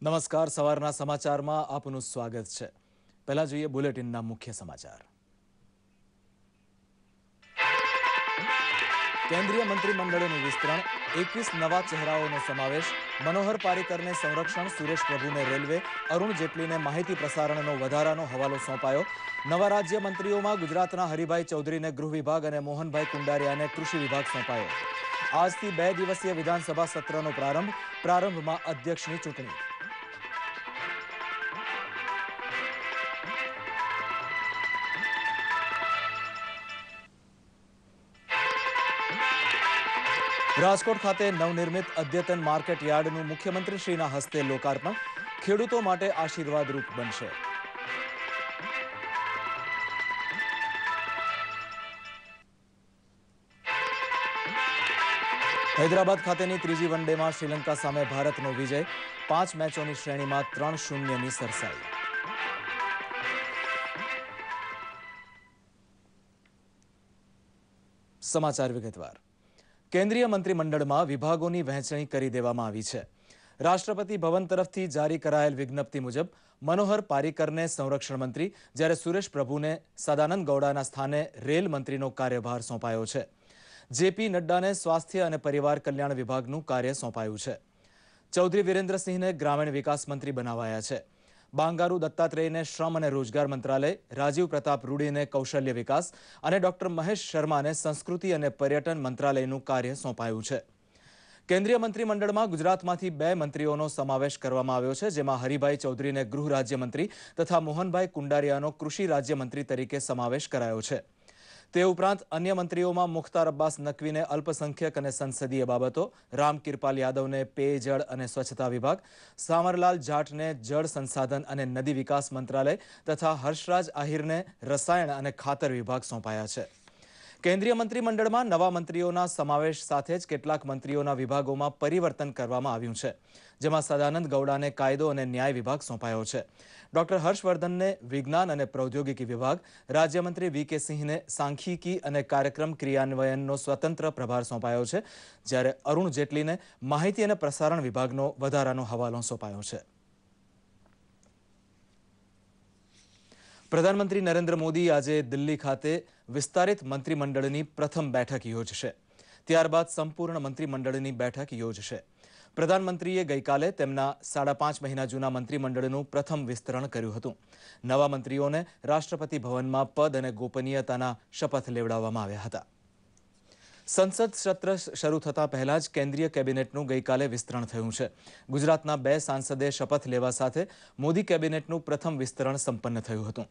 નમસ્કાર સવારના સમાચારમાં આપનું સ્વાગત છે પહેલા જોઈએ બુલેટિનના મુખ્ય સમાચાર કેન્દ્રીય મંત્રીમંડળનું વિસ્તરણ એકવીસ નવા ચહેરાઓનો સમાવેશ મનોહર પારિકરને સંરક્ષણ સુરેશ પ્રભુને રેલવે અરુણ જેટલીને માહિતી પ્રસારણનો વધારાનો હવાલો સોંપાયો નવા રાજ્ય મંત્રીઓમાં ગુજરાતના હરિભાઈ ચૌધરીને ગૃહ વિભાગ અને મોહનભાઈ કુંડારિયાને કૃષિ વિભાગ સોંપાયો આજથી બે દિવસીય વિધાનસભા સત્રનો પ્રારંભ પ્રારંભમાં અધ્યક્ષની ચૂંટણી રાજકોટ ખાતે નવનિર્મિત અદ્યતન માર્કેટ યાર્ડનું મુખ્યમંત્રીશ્રીના હસ્તે લોકાર્પણ ખેડૂતો માટે આશીર્વાદરૂપ બનશે હૈદરાબાદ ખાતેની ત્રીજી વનડેમાં શ્રીલંકા સામે ભારતનો વિજય પાંચ મેચોની શ્રેણીમાં ત્રણ શૂન્યની સરસાઈ સમાચાર વિગતવાર કેન્દ્રીય મંત્રીમંડળમાં વિભાગોની વહેંચણી કરી દેવામાં આવી છે રાષ્ટ્રપતિ ભવન તરફથી જારી કરાયેલ વિજ્ઞપ્તિ મુજબ મનોહર પારીકરને સંરક્ષણ મંત્રી જ્યારે સુરેશ પ્રભુને સદાનંદ ગૌડાના સ્થાને રેલ મંત્રીનો કાર્યભાર સોંપાયો છે જેપી નડ્ડાને સ્વાસ્થ્ય અને પરિવાર કલ્યાણ વિભાગનું કાર્ય સોંપાયું છે ચૌધરી વિરેન્દ્રસિંહને ગ્રામીણ વિકાસ મંત્રી બનાવાયા છે બાંગારુ દત્તાત્રેયને શ્રમ અને રોજગાર મંત્રાલય રાજીવ પ્રતાપ રૂડીને કૌશલ્ય વિકાસ અને ડોક્ટર મહેશ શર્માને સંસ્કૃતિ અને પર્યટન મંત્રાલયનું કાર્ય સોંપાયું છે કેન્દ્રીય મંત્રીમંડળમાં ગુજરાતમાંથી બે મંત્રીઓનો સમાવેશ કરવામાં આવ્યો છે જેમાં હરિભાઈ ચૌધરીને ગૃહ રાજ્યમંત્રી તથા મોહનભાઈ કુંડારિયાનો કૃષિ રાજ્યમંત્રી તરીકે સમાવેશ કરાયો છે તે ઉપરાંત અન્ય મંત્રીઓમાં મુખ્તાર અબ્બાસ નકવીને અલ્પસંખ્યક અને સંસદીય બાબતો રામ કિરપાલ યાદવને પેયજળ અને સ્વચ્છતા વિભાગ સામરલાલ જાટને જળ સંસાધન અને નદી વિકાસ મંત્રાલય તથા હર્ષરાજ આહિરને રસાયણ અને ખાતર વિભાગ સોંપાયા છે કેન્દ્રીય મંત્રીમંડળમાં નવા મંત્રીઓના સમાવેશ સાથે જ કેટલાક મંત્રીઓના વિભાગોમાં પરિવર્તન કરવામાં આવ્યું છે જેમાં સદાનંદ ગૌડાને કાયદો અને ન્યાય વિભાગ સોંપાયો છે ડોક્ટર હર્ષવર્ધનને વિજ્ઞાન અને પ્રૌદ્યોગિકી વિભાગ રાજ્યમંત્રી વી કે સિંહને સાંખ્યિકી અને કાર્યક્રમ ક્રિયાન્વયનનો સ્વતંત્ર પ્રભાર સોંપાયો છે જ્યારે અરુણ જેટલીને માહિતી અને પ્રસારણ વિભાગનો વધારાનો હવાલો સોંપાયો છે પ્રધાનમંત્રી નરેન્દ્ર મોદી આજે દિલ્હી ખાતે વિસ્તારિત મંત્રીમંડળની પ્રથમ બેઠક યોજશે ત્યારબાદ સંપૂર્ણ મંત્રીમંડળની બેઠક યોજશે પ્રધાનમંત્રીએ ગઈકાલે તેમના સાડા પાંચ મહિના જૂના મંત્રીમંડળનું પ્રથમ વિસ્તરણ કર્યું હતું નવા મંત્રીઓને રાષ્ટ્રપતિ ભવનમાં પદ અને ગોપનીયતાના શપથ લેવડાવવામાં આવ્યા હતા સંસદ સત્ર શરૂ થતા પહેલા જ કેન્દ્રીય કેબિનેટનું ગઈકાલે વિસ્તરણ થયું છે ગુજરાતના બે સાંસદે શપથ લેવા સાથે મોદી કેબિનેટનું પ્રથમ વિસ્તરણ સંપન્ન થયું હતું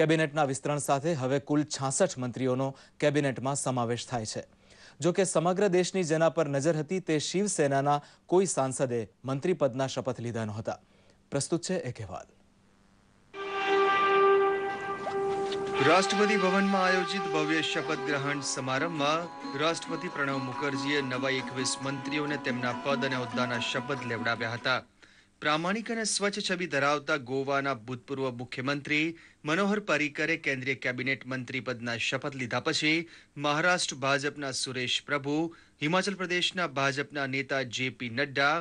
કેબિનેટના વિસ્તરણ સાથે હવે કુલ છાસઠ મંત્રીઓનો કેબિનેટમાં સમાવેશ થાય છે જો કે સમગ્ર દેશની જેના પર નજર હતી તે શિવસેનાના કોઈ સાંસદે મંત્રીપદના શપથ લીધા નહોતા પ્રસ્તુત છે એક અહેવાલ રાષ્ટ્રપતિ ભવનમાં આયોજિત ભવ્ય શપથ ગ્રહણ સમારંભમાં રાષ્ટ્રપતિ પ્રણવ મુખર્જીએ નવા એકવીસ મંત્રીઓને તેમના પદ અને હોદ્દાના શપથ લેવડાવ્યા હતા પ્રામાણિક અને સ્વચ્છ છબી ધરાવતા ગોવાના ભૂતપૂર્વ મુખ્યમંત્રી મનોહર પર્રિકરે કેન્દ્રીય કેબિનેટ મંત્રી પદના શપથ લીધા પછી મહારાષ્ટ્ર ભાજપના સુરેશ પ્રભુ હિમાચલ પ્રદેશના ભાજપના નેતા જેપી નડ્ડા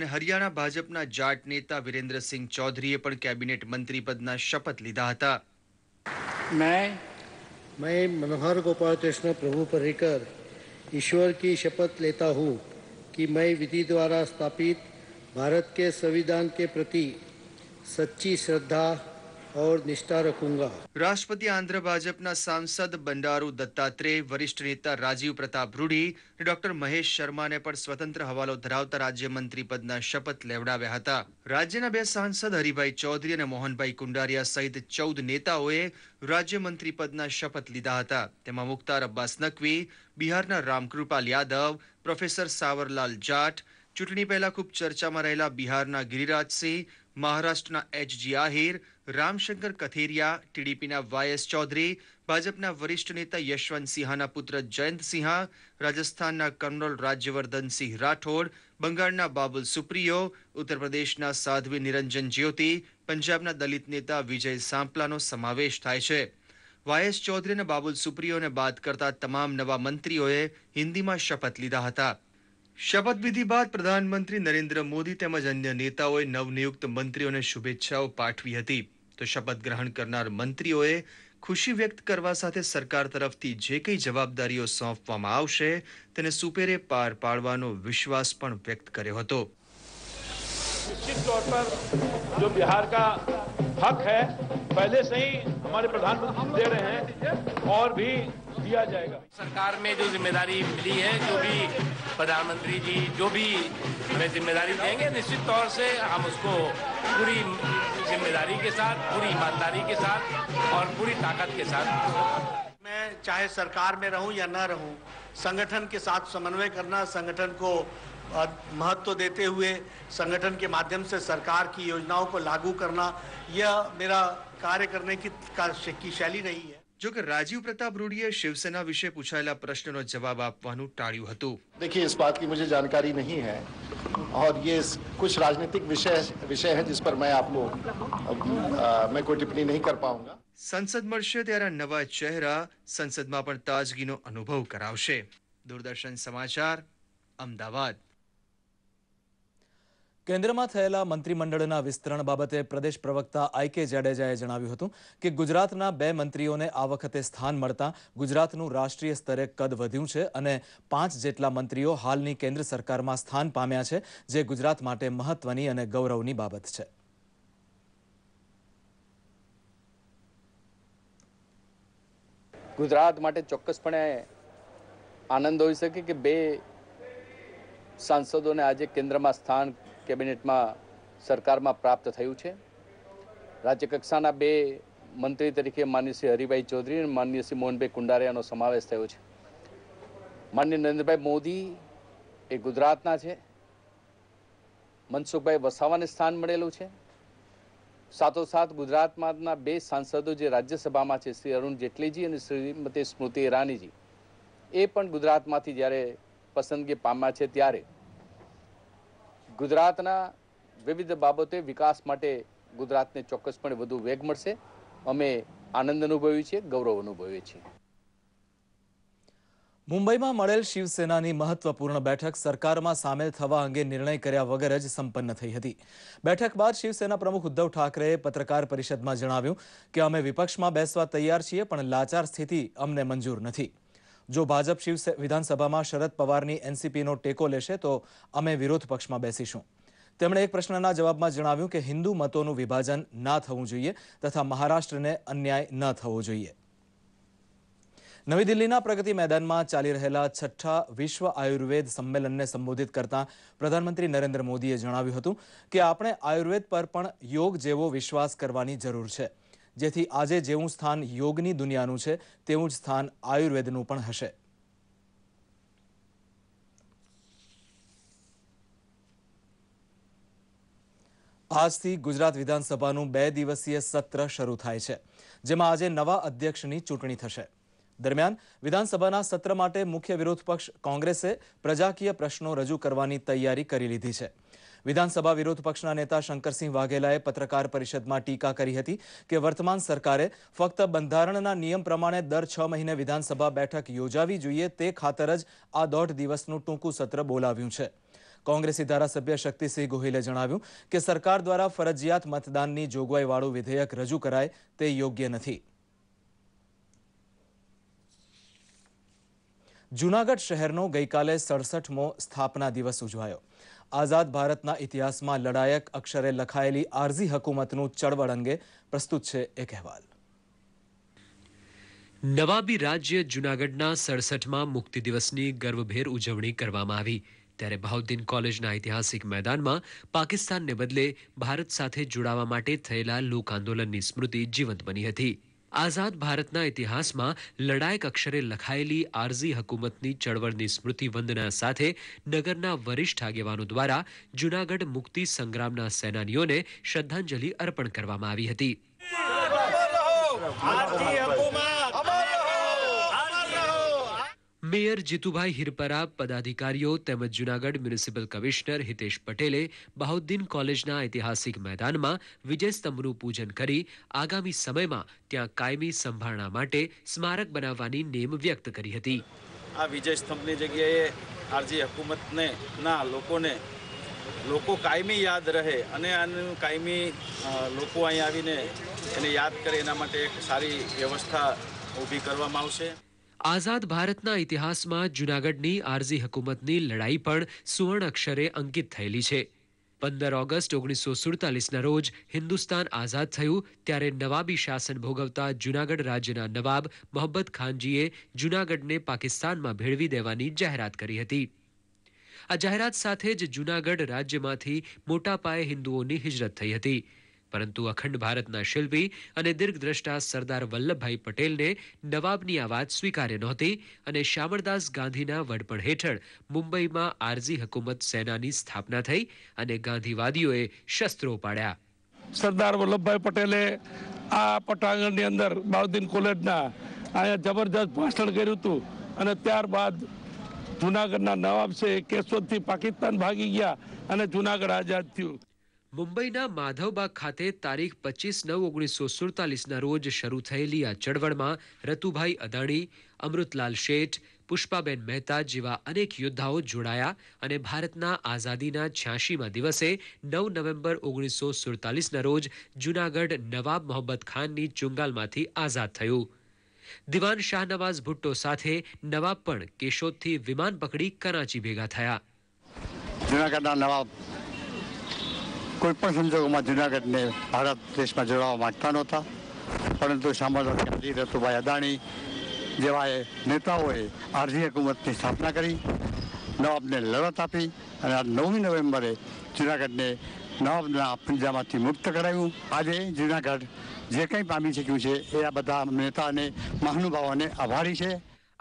અને હરિયાણા ભાજપના જાટ નેતા વિરેન્દ્રસિંહ ચૌધરીએ પણ કેબિનેટ મંત્રી પદના શપથ લીધા હતા मैं मैं मनोहर गोपाल कृष्ण प्रभु पर्रिकर ईश्वर की शपथ लेता हूँ कि मैं विधि द्वारा स्थापित भारत के संविधान के प्रति सच्ची श्रद्धा और निष्ठा रखूंगा રાષ્ટ્રપતિ આંધ્ર ભાજપના સાંસદ બંડારુ દત્તાત્રેય વરિષ્ઠ નેતા રાજીવ પ્રતાપ રૂડી ડોક્ટર મહેશ શર્માને પણ સ્વતંત્ર હવાલો ધરાવતા રાજ્યમંત્રી પદના શપથ લેવડાવ્યા હતા રાજ્યના બે સાંસદ હરિભાઈ ચૌધરી અને મોહનભાઈ કુંડારિયા સહિત ચૌદ નેતાઓએ રાજ્યમંત્રી પદના શપથ લીધા હતા તેમાં મુખ્તાર અબ્બાસ નકવી બિહારના રામકૃપાલ યાદવ પ્રોફેસર સાવરલાલ જાટ ચૂંટણી પહેલા ખૂબ ચર્ચામાં રહેલા બિહારના ગિરિરાજસિંહ મહારાષ્ટ્રના એચ જી આહિર રામશંકર કથેરિયા ટીડીપીના વાયએસ ચૌધરી ભાજપના વરિષ્ઠ નેતા યશવંત યશવંતસિંહાના પુત્ર જયંતસિંહા રાજસ્થાનના કર્નલ રાજ્યવર્ધનસિંહ રાઠોડ બંગાળના બાબુલ સુપ્રિયો ઉત્તરપ્રદેશના સાધ્વી નિરંજન જ્યોતિ પંજાબના દલિત નેતા વિજય સાંપલાનો સમાવેશ થાય છે વાયએસ ચૌધરી અને બાબુલ સુપ્રિયોને બાદ કરતા તમામ નવા મંત્રીઓએ હિન્દીમાં શપથ લીધા હતા શપથવિધિ બાદ પ્રધાનમંત્રી નરેન્દ્ર મોદી તેમજ અન્ય નેતાઓએ નવનિયુક્ત મંત્રીઓને શુભેચ્છાઓ પાઠવી હતી તો શપથ ગ્રહણ કરનાર મંત્રીઓએ ખુશી વ્યક્ત કરવા સાથે સરકાર તરફથી જે કંઈ જવાબદારીઓ સોંપવામાં આવશે તેને સુપેરે પાર પાડવાનો વિશ્વાસ પણ વ્યક્ત કર્યો હતો નિશ્ચિત तौर पर जो बिहार का हक है पहले से ही हमारे प्रधानमंत्री दे रहे हैं और भी दिया जाएगा सरकार में जो जिम्मेदारी मिली है जो भी प्रधानमंत्री जी जो भी हमें जिम्मेदारी देंगे निश्चित तौर से हम उसको पूरी जिम्मेदारी के साथ पूरी ईमानदारी के साथ और पूरी ताकत के साथ मैं चाहे सरकार में रहूं या न रहूं संगठन के साथ समन्वय करना संगठन को महत्व तो देते हुए संगठन के माध्यम से सरकार की योजनाओं को लागू करना यह मेरा कार्य करने की, की शैली रही है જોકે राजीव प्रताप रूढ़ीએ शिवसेना વિશે પૂછાયેલા પ્રશ્નનો જવાબ આપવાનું ટાળ્યું હતું देखिए इस बात की मुझे जानकारी नहीं है और ये कुछ राजनीतिक विषय विषय है जिस पर मैं आपको मैं कोई टिप्पणी नहीं कर पाऊंगा સંસદ મળશે ત્યારે નવા ચહેરા સંસદમાં પણ તાજગીનો અનુભવ કરાવશે દૂરદર્શન સમાચાર અમદાવાદ કેન્દ્રમાં થયેલા મંત્રીમંડળના વિસ્તરણ બાબતે પ્રદેશ પ્રવક્તા આઈ કે જાડેજાએ જણાવ્યું હતું કે ગુજરાતના બે મંત્રીઓને આ વખતે સ્થાન મળતા ગુજરાતનું રાષ્ટ્રીય સ્તરે કદ વધ્યું છે અને પાંચ જેટલા મંત્રીઓ હાલની કેન્દ્ર સરકારમાં સ્થાન પામ્યા છે જે ગુજરાત માટે મહત્વની અને ગૌરવની બાબત છે ગુજરાત માટે ચોક્કસપણે આનંદ હોઈ શકે કે બે સાંસદોને આજે કેન્દ્રમાં સ્થાન કેબિનેટમાં સરકારમાં પ્રાપ્ત થયું છે રાજ્યકક્ષાના બે મંત્રી તરીકે માન્ય શ્રી હરિભાઈ ચૌધરી અને માન્ય શ્રી મોહનભાઈ કુંડારિયાનો સમાવેશ થયો છે માન્ય નરેન્દ્રભાઈ મોદી એ ગુજરાતના છે મનસુખભાઈ વસાવાને સ્થાન મળેલું છે સાથોસાથ ગુજરાતમાંના બે સાંસદો જે રાજ્યસભામાં છે શ્રી અરુણ જેટલીજી અને શ્રીમતી સ્મૃતિ ઈરાનીજી એ પણ ગુજરાતમાંથી જ્યારે પસંદગી પામ્યા છે ત્યારે ગુજરાતના વિવિધ બાબતે વિકાસ માટે ગુજરાતને ચોક્કસપણે વધુ વેગ મળશે અમે આનંદ અનુભવીએ છીએ ગૌરવ અનુભવીએ છીએ મુંબઈમાં મળેલ શિવસેનાની મહત્વપૂર્ણ બેઠક સરકારમાં સામેલ થવા અંગે નિર્ણય કર્યા વગર જ સંપન્ન થઈ હતી બેઠક બાદ શિવસેના પ્રમુખ ઉદ્ધવ ઠાકરેએ પત્રકાર પરિષદમાં જણાવ્યું કે અમે વિપક્ષમાં બેસવા તૈયાર છીએ પણ લાચાર સ્થિતિ અમને મંજૂર નથી જો ભાજપ શિવ વિધાનસભામાં શરદ પવારની એનસીપીનો ટેકો લેશે તો અમે વિરોધ પક્ષમાં બેસીશું તેમણે એક પ્રશ્નના જવાબમાં જણાવ્યું કે હિન્દુ મતોનું વિભાજન ના થવું જોઈએ તથા મહારાષ્ટ્રને અન્યાય ન થવો જોઈએ નવી દિલ્હીના પ્રગતિ મેદાનમાં ચાલી રહેલા છઠ્ઠા વિશ્વ આયુર્વેદ સંમેલનને સંબોધિત કરતા પ્રધાનમંત્રી નરેન્દ્ર મોદીએ જણાવ્યું હતું કે આપણે આયુર્વેદ પર પણ યોગ જેવો વિશ્વાસ કરવાની જરૂર છે જેથી આજે જેવું સ્થાન યોગની દુનિયાનું છે તેવું જ સ્થાન આયુર્વેદનું પણ હશે આજથી ગુજરાત વિધાનસભાનું બે દિવસીય સત્ર શરૂ થાય છે જેમાં આજે નવા અધ્યક્ષની ચૂંટણી થશે દરમિયાન વિધાનસભાના સત્ર માટે મુખ્ય વિરોધ પક્ષ કોંગ્રેસે પ્રજાકીય પ્રશ્નો રજૂ કરવાની તૈયારી કરી લીધી છે વિધાનસભા વિરોધ પક્ષના નેતા શંકરસિંહ વાઘેલાએ પત્રકાર પરિષદમાં ટીકા કરી હતી કે વર્તમાન સરકારે ફક્ત બંધારણના નિયમ પ્રમાણે દર છ મહિને વિધાનસભા બેઠક યોજાવી જોઈએ તે ખાતર જ આ દોઢ દિવસનું ટૂંકું સત્ર બોલાવ્યું છે કોંગ્રેસી ધારાસભ્ય શક્તિસિંહ ગોહિલે જણાવ્યું કે સરકાર દ્વારા ફરજિયાત મતદાનની જોગવાઈવાળું વિધેયક રજૂ કરાય તે યોગ્ય નથી જૂનાગઢ શહેરનો ગઈકાલે સડસઠમો સ્થાપના દિવસ ઉજવાયો આઝાદ ભારતના ઇતિહાસમાં લડાયક અક્ષરે લખાયેલી આરઝી હકુમતનું ચળવળ અંગે પ્રસ્તુત છે એક અહેવાલ નવાબી રાજ્ય જૂનાગઢના સડસઠમાં મુક્તિ દિવસની ગર્વભેર ઉજવણી કરવામાં આવી ત્યારે ભાવદીન કોલેજના ઐતિહાસિક મેદાનમાં પાકિસ્તાનને બદલે ભારત સાથે જોડાવા માટે થયેલા લોક આંદોલનની સ્મૃતિ જીવંત બની હતી આઝાદ ભારતના ઇતિહાસમાં લડાયક અક્ષરે લખાયેલી આરઝી હકુમતની ચળવળની સ્મૃતિ વંદના સાથે નગરના વરિષ્ઠ આગેવાનો દ્વારા જૂનાગઢ મુક્તિ સંગ્રામના સેનાનીઓને શ્રદ્ધાંજલિ અર્પણ કરવામાં આવી હતી મેયર જીતુભાઈ હિરપરા પદાધિકારીઓ તેમજ જૂનાગઢ મ્યુનિસિપલ કમિશનર હિતેશ પટેલે બહાઉદ્દીન કોલેજના ઐતિહાસિક મેદાનમાં વિજયસ્તંભનું પૂજન કરી આગામી સમયમાં ત્યાં કાયમી સંભાળણા માટે સ્મારક બનાવવાની નેમ વ્યક્ત કરી હતી આ વિજય સ્તંભની જગ્યાએ આરજી હકુમતને ના લોકોને લોકો કાયમી યાદ રહે અને આનું કાયમી લોકો અહીં આવીને એને યાદ કરે એના માટે એક સારી વ્યવસ્થા ઊભી કરવામાં આવશે આઝાદ ભારતના ઇતિહાસમાં જૂનાગઢની આરઝી હકુમતની લડાઈ પણ સુવર્ણ અક્ષરે અંકિત થયેલી છે પંદર ઓગસ્ટ ઓગણીસો સુડતાલીસના રોજ હિન્દુસ્તાન આઝાદ થયું ત્યારે નવાબી શાસન ભોગવતા જૂનાગઢ રાજ્યના નવાબ મોહમ્મદ ખાનજીએ જૂનાગઢને પાકિસ્તાનમાં ભેળવી દેવાની જાહેરાત કરી હતી આ જાહેરાત સાથે જ જૂનાગઢ રાજ્યમાંથી મોટા પાયે હિન્દુઓની હિજરત થઈ હતી પરંતુ અખંડ ભારતના શિલ્પી અને દીર્ઘદ્રષ્ટા સરદાર વલ્લભભાઈ પટેલને નવાબની આ વાત સ્વીકાર્ય નહોતી અને શ્યામળદાસ ગાંધીના વડપણ હેઠળ મુંબઈમાં આરજી હકુમત સેનાની સ્થાપના થઈ અને ગાંધીવાદીઓએ શસ્ત્રો પાડ્યા સરદાર વલ્લભભાઈ પટેલે આ પટાંગણની અંદર બાઉદ્દીન કોલેજના અહીંયા જબરજસ્ત ભાષણ કર્યું હતું અને ત્યારબાદ જુનાગઢના નવાબ છે કેશોદથી પાકિસ્તાન ભાગી ગયા અને જુનાગઢ આઝાદ થયું મુંબઈના માધવબાગ ખાતે તારીખ પચીસ નવ ઓગણીસો સુડતાલીસના રોજ શરૂ થયેલી આ ચળવળમાં રતુભાઈ અદાણી અમૃતલાલ શેઠ પુષ્પાબેન મહેતા જેવા અનેક યોદ્ધાઓ જોડાયા અને ભારતના આઝાદીના છ્યાસીમાં દિવસે નવ નવેમ્બર ઓગણીસો સુડતાલીસના રોજ જૂનાગઢ નવાબ મોહમ્મદ ખાનની ચુંગાલમાંથી આઝાદ થયું દિવાન શાહનવાઝ ભુટ્ટો સાથે નવાબ પણ કેશોદથી વિમાન પકડી કરાચી ભેગા થયા જૂનાગઢના નવાબ કોઈ પણ સંજોગોમાં જૂનાગઢને ભારત દેશમાં જોડાવા માંગતા નહોતા પરંતુ શામળદાસ ગાંધી રતુભાઈ અદાણી જેવા નેતાઓએ આરજી હકુમતની સ્થાપના કરી નવાબને લડત આપી અને નવમી નવેમ્બરે જૂનાગઢને નવાબના પંજામાંથી મુક્ત કરાવ્યું આજે જૂનાગઢ જે કંઈ પામી શક્યું છે એ આ બધા નેતા અને મહાનુભાવોને આભારી છે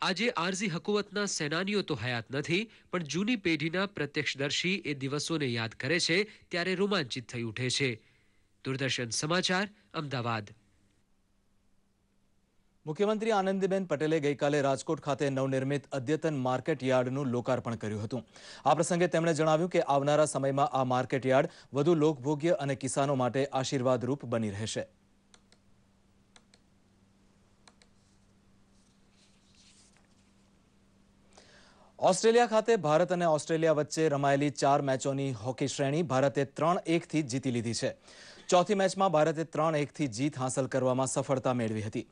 આજે આરજી હકુમતના સેનાનીઓ તો હયાત નથી પણ જૂની પેઢીના પ્રત્યક્ષદર્શી એ દિવસોને યાદ કરે છે ત્યારે રોમાંચિત થઈ ઉઠે છે દૂરદર્શન સમાચાર અમદાવાદ મુખ્યમંત્રી આનંદીબેન પટેલે ગઈકાલે રાજકોટ ખાતે નવનિર્મિત અદ્યતન માર્કેટ યાર્ડનું લોકાર્પણ કર્યું હતું આ પ્રસંગે તેમણે જણાવ્યું કે આવનારા સમયમાં આ માર્કેટ યાર્ડ વધુ લોકભોગ્ય અને કિસાનો માટે આશીર્વાદરૂપ બની રહેશે ઓસ્ટ્રેલિયા ખાતે ભારત અને ઓસ્ટ્રેલિયા વચ્ચે રમાયેલી ચાર મેચોની હોકી શ્રેણી ભારતે ત્રણ એકથી જીતી લીધી છે ચોથી મેચમાં ભારતે ત્રણ એકથી જીત હાંસલ કરવામાં સફળતા મેળવી હતી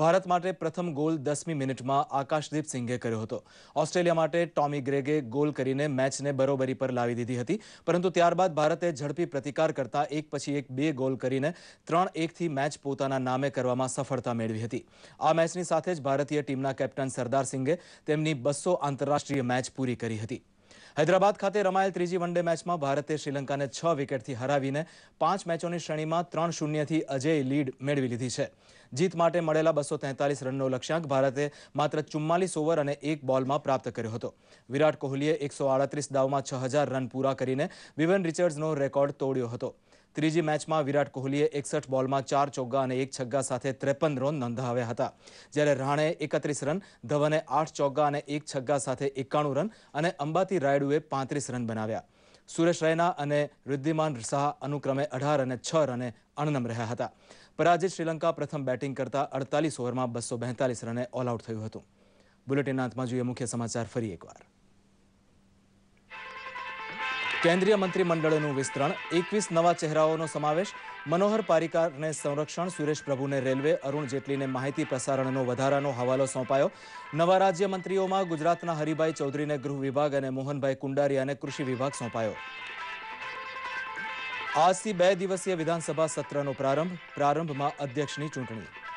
ભારત માટે પ્રથમ ગોલ દસમી મિનિટમાં આકાશદીપ સિંઘે કર્યો હતો ઓસ્ટ્રેલિયા માટે ટોમી ગ્રેગે ગોલ કરીને મેચને બરોબરી પર લાવી દીધી હતી પરંતુ ત્યારબાદ ભારતે ઝડપી પ્રતિકાર કરતા એક પછી એક બે ગોલ કરીને ત્રણ એકથી મેચ પોતાના નામે કરવામાં સફળતા મેળવી હતી આ મેચની સાથે જ ભારતીય ટીમના કેપ્ટન સરદાર સિંઘે તેમની બસો આંતરરાષ્ટ્રીય મેચ પૂરી કરી હતી હૈદરાબાદ ખાતે રમાયેલ ત્રીજી વનડે મેચમાં ભારતે શ્રીલંકાને છ વિકેટથી હરાવીને પાંચ મેચોની શ્રેણીમાં ત્રણ શૂન્યથી અજેય લીડ મેળવી લીધી છે જીત માટે મળેલા બસો તેતાલીસ રનનો લક્ષ્યાંક ભારતે માત્ર ચુમ્માલીસ ઓવર અને એક બોલમાં પ્રાપ્ત કર્યો હતો વિરાટ કોહલીએ એકસો આડત્રીસ દાવમાં છ હજાર રન પૂરા કરીને વિવન રિચર્ડ્સનો રેકોર્ડ તોડ્યો હતો ત્રીજી મેચમાં વિરાટ કોહલીએ એકસઠ બોલમાં ચાર ચોગ્ગા અને એક છગ્ગા સાથે ત્રેપન રન નોંધાવ્યા હતા જ્યારે રાણે એકત્રીસ રન ધવને આઠ ચોગ્ગા અને એક છગ્ગા સાથે એકાણું રન અને અંબાતી રાયડુએ પાંત્રીસ રન બનાવ્યા સુરેશ રૈના અને રુદ્ધિમાન શાહ અનુક્રમે અઢાર અને છ રને અણનમ રહ્યા હતા પરાજિત શ્રીલંકા પ્રથમ બેટિંગ કરતા અડતાલીસ ઓવરમાં બસો બેતાલીસ રને ઓલઆઉટ થયું હતું બુલેટિન અંતમાં જોઈએ મુખ્ય સમાચાર ફરી એકવાર કેન્દ્રીય મંત્રીમંડળનું વિસ્તરણ એકવીસ નવા ચહેરાઓનો સમાવેશ મનોહર પારિકારને સંરક્ષણ સુરેશ પ્રભુને રેલવે અરુણ જેટલીને માહિતી પ્રસારણનો વધારાનો હવાલો સોંપાયો નવા રાજ્યમંત્રીઓમાં ગુજરાતના હરિભાઈ ચૌધરીને ગૃહ વિભાગ અને મોહનભાઈ કુંડારિયાને કૃષિ વિભાગ સોંપાયો આજથી બે દિવસીય વિધાનસભા સત્રનો પ્રારંભ પ્રારંભમાં અધ્યક્ષની ચૂંટણી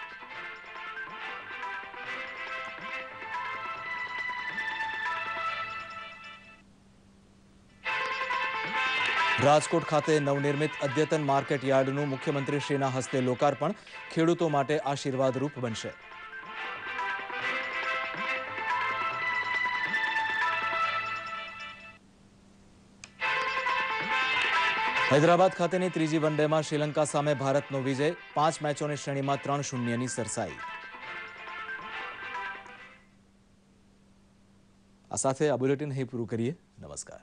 રાજકોટ ખાતે નવનિર્મિત અદ્યતન માર્કેટ યાર્ડનું મુખ્યમંત્રીશ્રીના હસ્તે લોકાર્પણ ખેડૂતો માટે આશીર્વાદરૂપ બનશે હૈદરાબાદ ખાતેની ત્રીજી વનડેમાં શ્રીલંકા સામે ભારતનો વિજય પાંચ મેચોની શ્રેણીમાં ત્રણ શૂન્યની સરસાઈ આ સાથે આ બુલેટિન અહીં પૂરું કરીએ નમસ્કાર